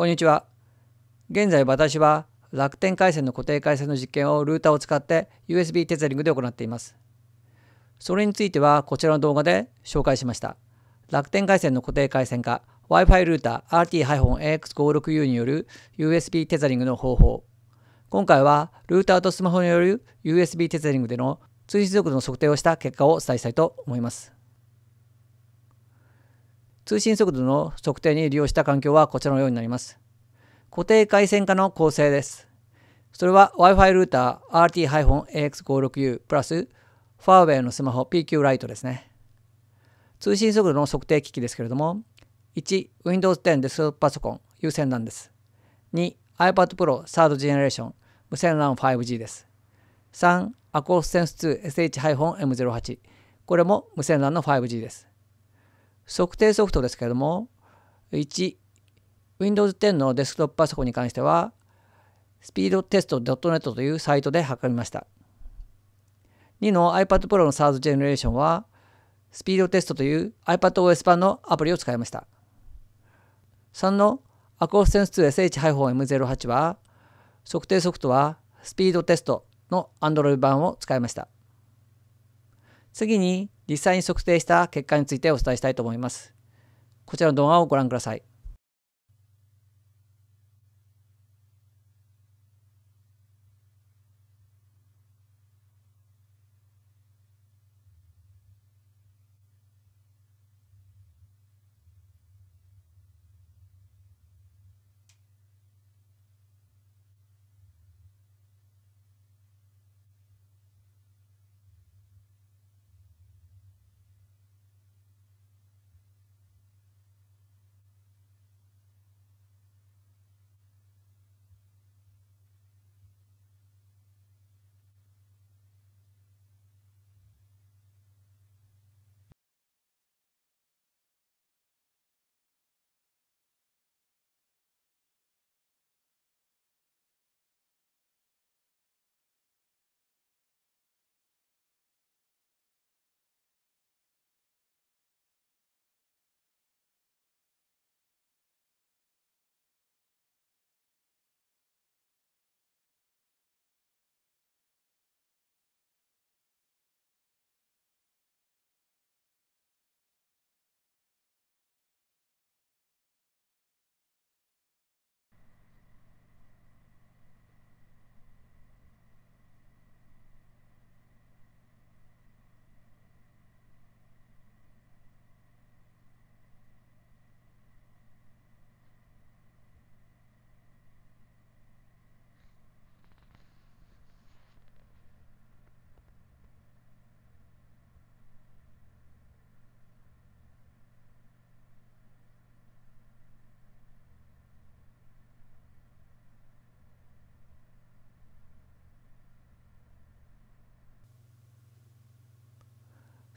こんにちは。現在私は楽天回線の固定回線の実験をルーターを使って USB テザリングで行っています。それについてはこちらの動画で紹介しました。楽天回線の固定回線化 Wi-Fi ルーター RT-AX56U による USB テザリングの方法。今回はルーターとスマホによる USB テザリングでの通信速度の測定をした結果をお伝えしたいと思います。通信速度の測定に利用した環境はこちらのようになります。固定回線化の構成です。それは Wi-Fi ルーター RT-AX56U プラスファーウェイのスマホ PQ ライトですね。通信速度の測定機器ですけれども、1、Windows 10デスクパソコン優先なんです。2、iPad Pro 3rd Generation 無線 LAN 5G です。3、a アコ s スセンス 2SH-M08 これも無線 LAN の 5G です。測定ソフトですけれども 1Windows 10のデスクトップパソコンに関しては speedtest.net というサイトで測りました2の iPad Pro の SARS ジェネレーションは speedtest という iPadOS 版のアプリを使いました3の AcouSense2SH-M08 は測定ソフトは speedtest の Android 版を使いました次に実際に測定した結果についてお伝えしたいと思います。こちらの動画をご覧ください。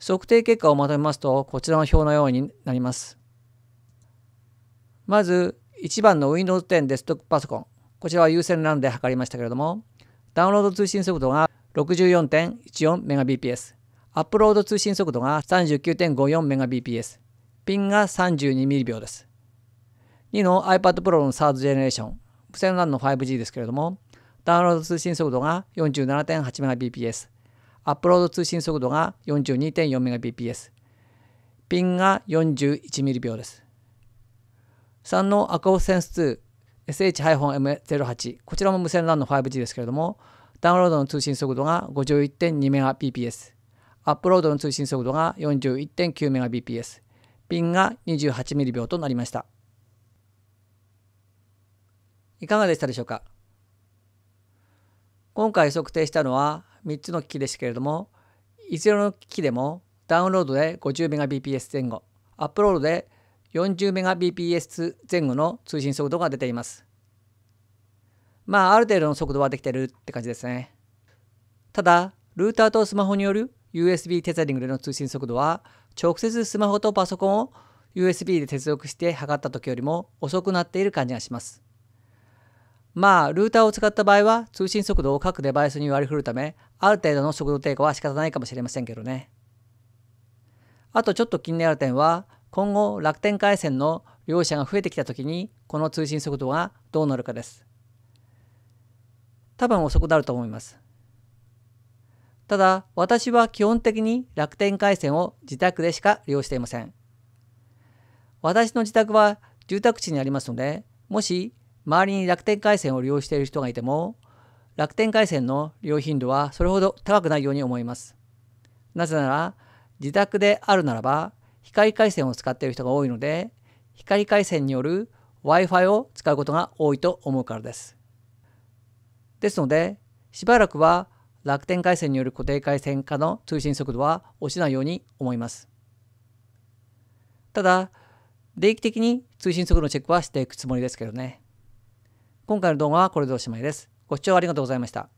測定結果をまとめますと、こちらの表のようになります。まず、1番の Windows 10デスクトップパソコン。こちらは優先 a n で測りましたけれども、ダウンロード通信速度が 64.14Mbps、アップロード通信速度が 39.54Mbps、ピンが32ミリ秒です。2の iPad Pro の 3rd ジェネレーション、無線 LAN の 5G ですけれども、ダウンロード通信速度が 47.8Mbps、アップロード通信速度が 42.4Mbps ピンが 41mm 秒です3のアクオセンス 2SH-M08 こちらも無線 LAN の 5G ですけれどもダウンロードの通信速度が 51.2Mbps アップロードの通信速度が 41.9Mbps ピンが 28mm 秒となりましたいかがでしたでしょうか今回測定したのは3つの機器ですけれども、いずれの機器でもダウンロードで 50Mbps 前後、アップロードで 40Mbps 前後の通信速度が出ています。まあ、ある程度の速度はできてるって感じですね。ただ、ルーターとスマホによる USB テザリングでの通信速度は、直接スマホとパソコンを USB で接続して測った時よりも遅くなっている感じがします。まあ、ルーターを使った場合は通信速度を各デバイスに割り振るため、ある程度の速度低下は仕方ないかもしれませんけどね。あとちょっと気になる点は、今後楽天回線の利用者が増えてきた時に、この通信速度がどうなるかです。多分遅くなると思います。ただ、私は基本的に楽天回線を自宅でしか利用していません。私の自宅は住宅地にありますので、もし周りに楽天回線を利用している人がいても、楽天回線の利用頻度はそれほど高くないように思います。なぜなら、自宅であるならば、光回線を使っている人が多いので、光回線による Wi-Fi を使うことが多いと思うからです。ですので、しばらくは楽天回線による固定回線化の通信速度は落ちないように思います。ただ、定期的に通信速度のチェックはしていくつもりですけどね。今回の動画はこれでおしまいです。ご視聴ありがとうございました。